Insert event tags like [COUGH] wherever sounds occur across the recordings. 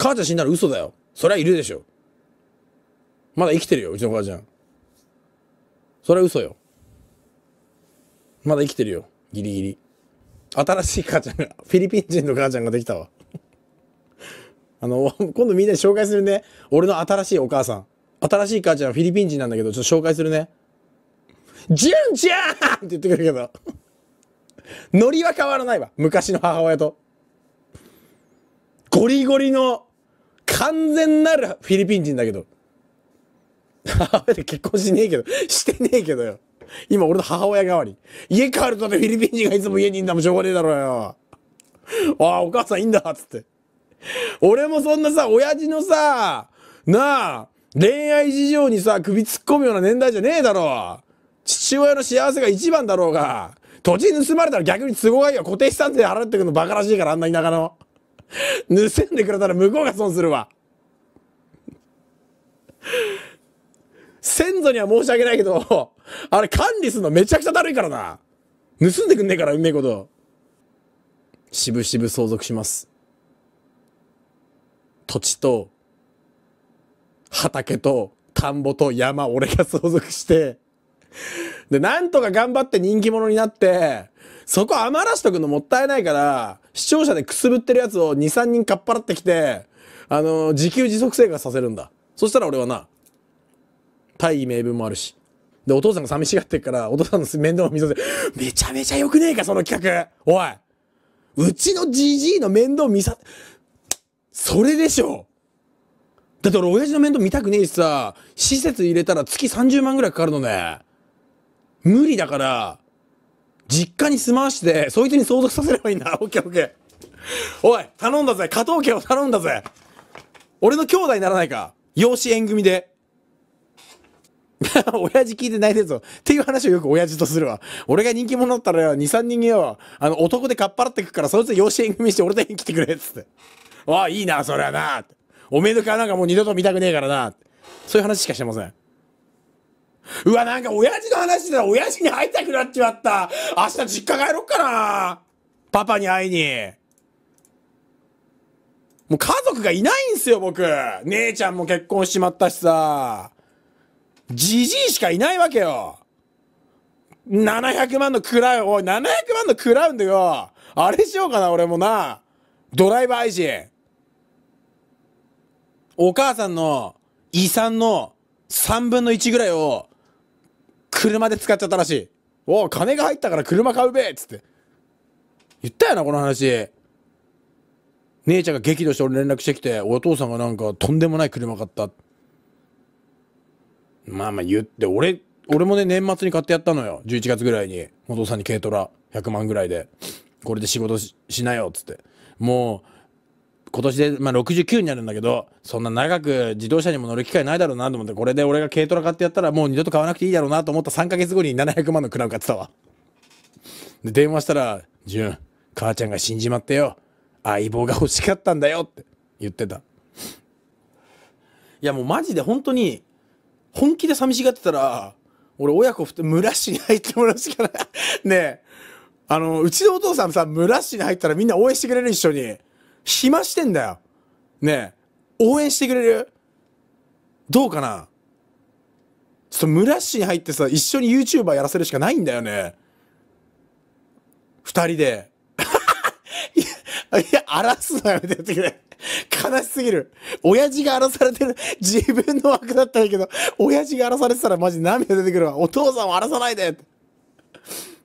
母ちゃん死んだら嘘だよ。そりゃいるでしょ。まだ生きてるよ、うちの母ちゃん。それは嘘よ。まだ生きてるよ、ギリギリ。新しい母ちゃんが、フィリピン人の母ちゃんができたわ。あの、今度みんなに紹介するね。俺の新しいお母さん。新しい母ちゃんはフィリピン人なんだけど、ちょっと紹介するね。ジュンちゃんって言ってくるけど。ノリは変わらないわ。昔の母親と。ゴリゴリの完全なるフィリピン人だけど。母 [LAUGHS] 親で結婚しねえけど、してねえけどよ。今俺の母親代わり。家帰るとね、フィリピン人がいつも家にいんだもんしょうがねえだろうよ。ああ、お母さんいいんだ、つって。俺もそんなさ、親父のさ、なあ、恋愛事情にさ、首突っ込むような年代じゃねえだろ。う。父親の幸せが一番だろうが。土地盗まれたら逆に都合がいいよ。固定資産税払ってくのバカらしいから、あんな田舎の。[LAUGHS] 盗んでくれたら向こうが損するわ。先祖には申し訳ないけど、[LAUGHS] あれ管理するのめちゃくちゃだるいからな。盗んでくんねえから、うめえこと。しぶしぶ相続します。土地と、畑と、田んぼと山、俺が相続して、で、なんとか頑張って人気者になって、そこ余らしとくのもったいないから、視聴者でくすぶってるやつを2、3人かっぱらってきて、あのー、自給自足生活させるんだ。そしたら俺はな、大義名分もあるし。で、お父さんが寂しがってっから、お父さんの面倒を見させて、めちゃめちゃ良くねえか、その企画おいうちのじじいの面倒見さ、それでしょだって俺親父の面倒見たくねえしさ、施設入れたら月30万ぐらいかかるのね。無理だから、実家に住まわして、そいつに相続させればいいんだ。[LAUGHS] オッケーオッケー。おい、頼んだぜ。加藤家を頼んだぜ。俺の兄弟にならないか。養子縁組で。[LAUGHS] 親父聞いてないでぞ。っていう話をよく親父とするわ。俺が人気者だったら2、3人よ。あの、男でかっぱらってくから、そいつ養子縁組して俺とに来てくれ。っつって。おあ、いいな、それはな。おめえの顔なんかもう二度と見たくねえからな。そういう話しかしてません。うわ、なんか親父の話したら親父に会いたくなっちまった。明日実家帰ろっかな。パパに会いに。もう家族がいないんすよ、僕。姉ちゃんも結婚しちまったしさ。じじいしかいないわけよ。700万のクラウン、おい、700万のクラウンでよ。あれしようかな、俺もな。ドライバー愛人。お母さんの遺産の3分の1ぐらいを車で使っちゃったらしい。お金が入ったから車買うべっつって。言ったよな、この話。姉ちゃんが激怒して俺連絡してきて、お父さんがなんかとんでもない車買った。まあまあ言って、俺、俺もね、年末に買ってやったのよ。11月ぐらいに。お父さんに軽トラ100万ぐらいで。これで仕事しなよ、っつって。もう、今年で、まあ、69になるんだけど、そんな長く自動車にも乗る機会ないだろうなと思って、これで俺が軽トラ買ってやったらもう二度と買わなくていいだろうなと思った3ヶ月後に700万のクラブ買ってたわ。で、電話したら、純、母ちゃんが死んじまってよ。相棒が欲しかったんだよって言ってた。いやもうマジで本当に、本気で寂しがってたら、俺親子ふて、村市に入ってもらうしかない。ねえ。あの、うちのお父さんさ、村市に入ったらみんな応援してくれる一緒に。暇してんだよ。ねえ、応援してくれるどうかなちょっと村市に入ってさ、一緒に YouTuber やらせるしかないんだよね。二人で。いや、いや、荒らすのやめてってくれ。悲しすぎる。親父が荒らされてる。自分の枠だったんだけど、親父が荒らされてたらマジ涙出てくるわ。お父さんを荒らさないで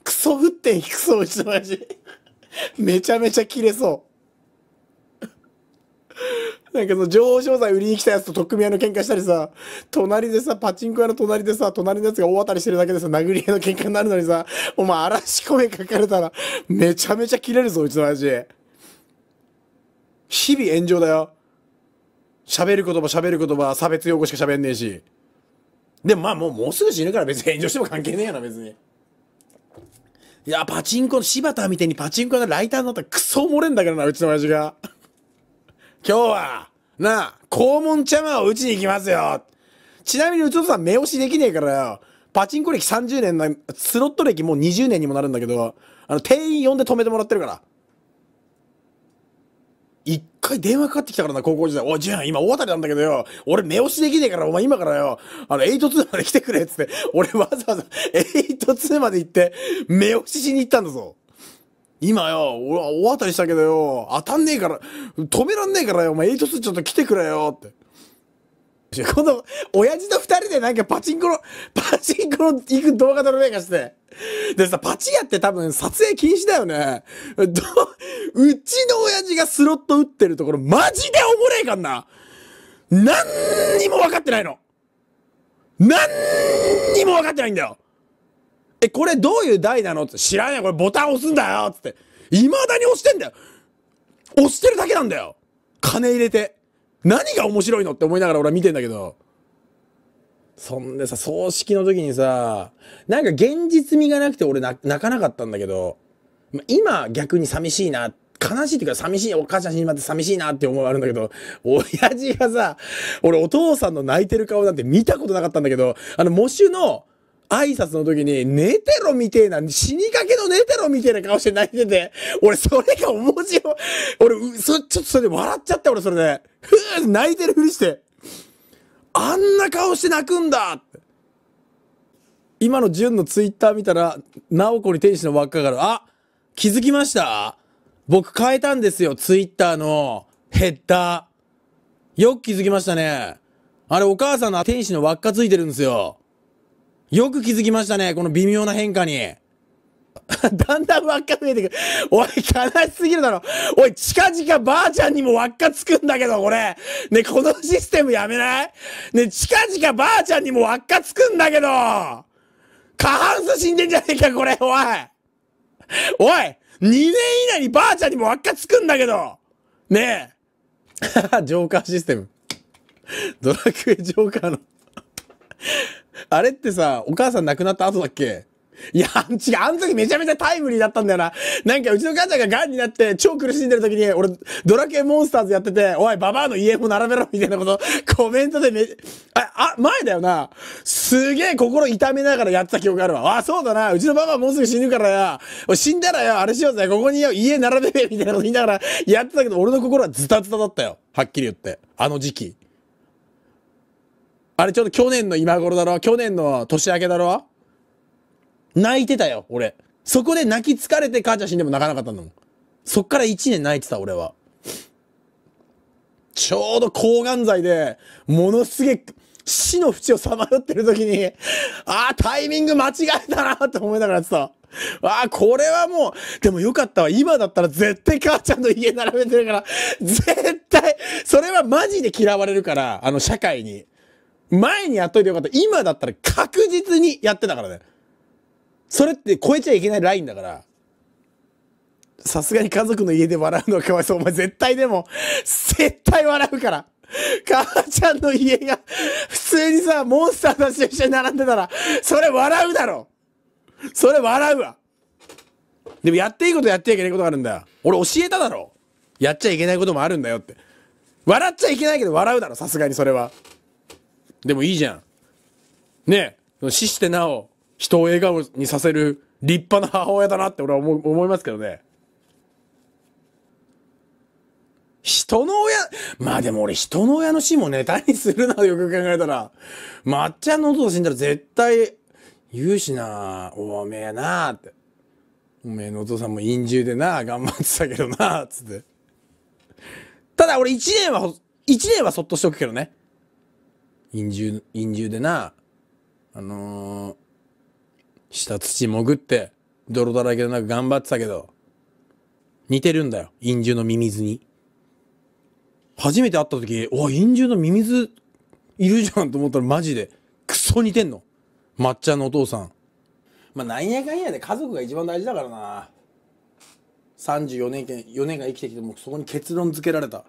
クソぶってん、クソうちの親父。めちゃめちゃ切れそう。なんかその情報剤売りに来たやつと特っ組の喧嘩したりさ、隣でさ、パチンコ屋の隣でさ、隣のやつが大当たりしてるだけでさ、殴り合いの喧嘩になるのにさ、お前嵐声書かれたら、めちゃめちゃ切れるぞ、うちの親父。日々炎上だよ。喋る言葉喋る言葉、差別用語しか喋んねえし。でもまあもう、もうすぐ死ぬから別に炎上しても関係ねえよな、別に。いや、パチンコの柴田みたいにパチンコのライターになったらクソ漏れんだからな、うちの親父が。今日は、なあ、肛門茶碗を打ちに行きますよ。ちなみにうちのさん、目押しできねえからよ。パチンコ歴30年な、スロット歴もう20年にもなるんだけど、あの、店員呼んで止めてもらってるから。一回電話かかってきたからな、高校時代。おい、ジュン、今大当たりなんだけどよ。俺、目押しできねえから、お前今からよ、あの、8-2まで来てくれ、っつって。俺、わざわざ、8-2まで行って、目押ししに行ったんだぞ。今よ、俺は大当たりしたけどよ、当たんねえから、止めらんねえからよ、お前エイトスちょっと来てくれよって。この、親父と二人でなんかパチンコの、パチンコの行く動画撮る目かして。でさ、パチやって多分撮影禁止だよね。ど、うちの親父がスロット打ってるところマジでおもれえかんな。なんにも分かってないの。なんにも分かってないんだよ。え、これどういう台なのって知らんよ、これボタン押すんだよつって。未だに押してんだよ押してるだけなんだよ金入れて。何が面白いのって思いながら俺は見てんだけど。そんでさ、葬式の時にさ、なんか現実味がなくて俺泣かなかったんだけど、今逆に寂しいな、悲しいっていうか寂しい、お母ちゃん死んじまって寂しいなって思いあるんだけど、親父がさ、俺お父さんの泣いてる顔なんて見たことなかったんだけど、あの、喪主の、挨拶の時に、寝てろみてえな、死にかけの寝てろみてえな顔して泣いてて、俺それが面白い。俺、そ、ちょっとそれで笑っちゃって俺それで。ふ [LAUGHS] ぅ泣いてるふりして。あんな顔して泣くんだ今の純のツイッター見たら、直子に天使の輪っかがある。あ気づきました僕変えたんですよ、ツイッターのヘッダー。よく気づきましたね。あれお母さんの天使の輪っかついてるんですよ。よく気づきましたね、この微妙な変化に。[LAUGHS] だんだん輪っか増えてくる。おい、悲しすぎるだろ。おい、近々ばあちゃんにも輪っかつくんだけど、これ。ね、このシステムやめないね、近々ばあちゃんにも輪っかつくんだけど。過半数死んでんじゃねえか、これ、おい。おい、2年以内にばあちゃんにも輪っかつくんだけど。ねえ。[LAUGHS] ジョーカーシステム。ドラクエジョーカーのあれってさ、お母さん亡くなった後だっけいや、違う、あの時めちゃめちゃタイムリーだったんだよな。なんかうちの母ちゃんが癌になって超苦しんでる時に、俺、ドラケモンスターズやってて、おい、ババアの家も並べろみたいなこと、コメントでめ、あ、あ、前だよな。すげえ心痛めながらやってた記憶があるわ。あ、そうだな。うちのババアもうすぐ死ぬからや。死んだらよ、あれしようぜ。ここによ、家並べべ、みたいなこと言いながらやってたけど、俺の心はズタズタだったよ。はっきり言って。あの時期。あれちょっと去年の今頃だろ去年の年明けだろ泣いてたよ、俺。そこで泣き疲れて母ちゃん死んでも泣かなかったんだもん。そっから1年泣いてた、俺は。ちょうど抗がん剤で、ものすげえ、死の淵をさまよってる時に、ああ、タイミング間違えたなって思いながらさ、ああ、これはもう、でもよかったわ。今だったら絶対母ちゃんの家並べてるから、絶対、それはマジで嫌われるから、あの社会に。前にやっといてよかった。今だったら確実にやってたからね。それって超えちゃいけないラインだから。さすがに家族の家で笑うのはかわいそう。お前絶対でも、絶対笑うから。母ちゃんの家が、普通にさ、モンスターたちと一緒に並んでたら、それ笑うだろそれ笑うわでもやっていいことやってはいけないことがあるんだよ。俺教えただろやっちゃいけないこともあるんだよって。笑っちゃいけないけど笑うだろさすがにそれは。でもいいじゃん。ね死してなお、人を笑顔にさせる立派な母親だなって俺は思思いますけどね。人の親、まあでも俺人の親の死もネタにするな、よく考えたら。まっちゃんの音で死んだら絶対言うしな、おめえな、って。おめえのお父さんも陰獣でな、頑張ってたけどな、つって。ただ俺1年は、1年はそっとしとくけどね。陰獣、陰獣でな、あのー、下土潜って、泥だらけでなく頑張ってたけど、似てるんだよ、陰獣のミミズに。初めて会った時、お陰獣のミミズいるじゃんと思ったらマジで、クソ似てんの。抹茶のお父さん。まあ、なんやかんやで家族が一番大事だからな。34年間、4年間生きてきてもそこに結論付けられた。